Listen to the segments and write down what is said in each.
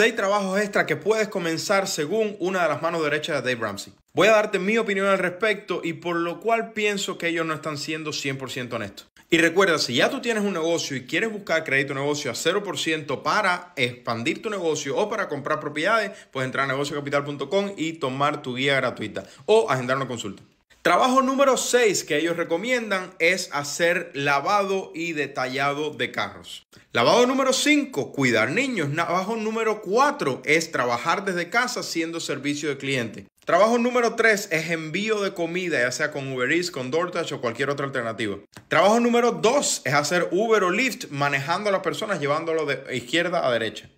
Seis trabajos extra que puedes comenzar según una de las manos derechas de Dave Ramsey. Voy a darte mi opinión al respecto y por lo cual pienso que ellos no están siendo 100% honestos. Y recuerda, si ya tú tienes un negocio y quieres buscar crédito negocio a 0% para expandir tu negocio o para comprar propiedades, puedes entrar a negociocapital.com y tomar tu guía gratuita o agendar una consulta. Trabajo número 6 que ellos recomiendan es hacer lavado y detallado de carros. Lavado número 5, cuidar niños. Trabajo número 4 es trabajar desde casa siendo servicio de cliente. Trabajo número 3 es envío de comida, ya sea con Uber Eats, con DoorDash o cualquier otra alternativa. Trabajo número 2 es hacer Uber o Lyft manejando a las personas, llevándolo de izquierda a derecha.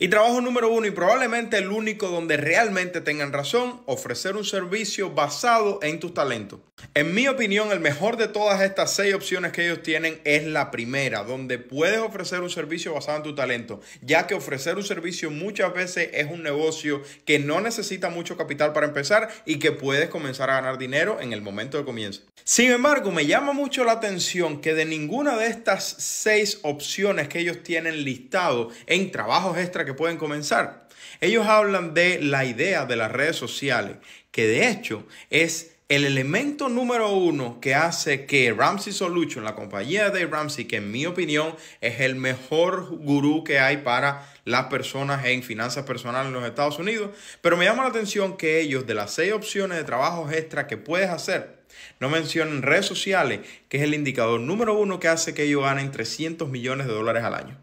Y trabajo número uno, y probablemente el único donde realmente tengan razón, ofrecer un servicio basado en tus talentos. En mi opinión, el mejor de todas estas seis opciones que ellos tienen es la primera, donde puedes ofrecer un servicio basado en tu talento, ya que ofrecer un servicio muchas veces es un negocio que no necesita mucho capital para empezar y que puedes comenzar a ganar dinero en el momento de comienzo. Sin embargo, me llama mucho la atención que de ninguna de estas seis opciones que ellos tienen listado en trabajos que pueden comenzar. Ellos hablan de la idea de las redes sociales, que de hecho es el elemento número uno que hace que Ramsey Solution, la compañía de Ramsey, que en mi opinión es el mejor gurú que hay para las personas en finanzas personales en los Estados Unidos, pero me llama la atención que ellos de las seis opciones de trabajos extra que puedes hacer, no mencionan redes sociales, que es el indicador número uno que hace que ellos ganen 300 millones de dólares al año.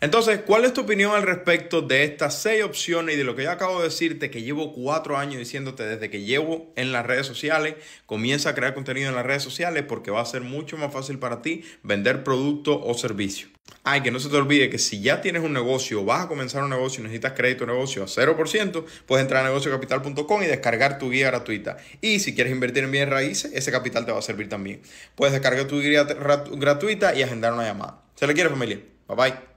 Entonces, ¿cuál es tu opinión al respecto de estas seis opciones y de lo que yo acabo de decirte que llevo cuatro años diciéndote desde que llevo en las redes sociales? Comienza a crear contenido en las redes sociales porque va a ser mucho más fácil para ti vender producto o servicio. Ay, que no se te olvide que si ya tienes un negocio, vas a comenzar un negocio y necesitas crédito de negocio a 0%, puedes entrar a negociocapital.com y descargar tu guía gratuita. Y si quieres invertir en bienes raíces, ese capital te va a servir también. Puedes descargar tu guía gratuita y agendar una llamada. Se le quiere familia. Bye bye.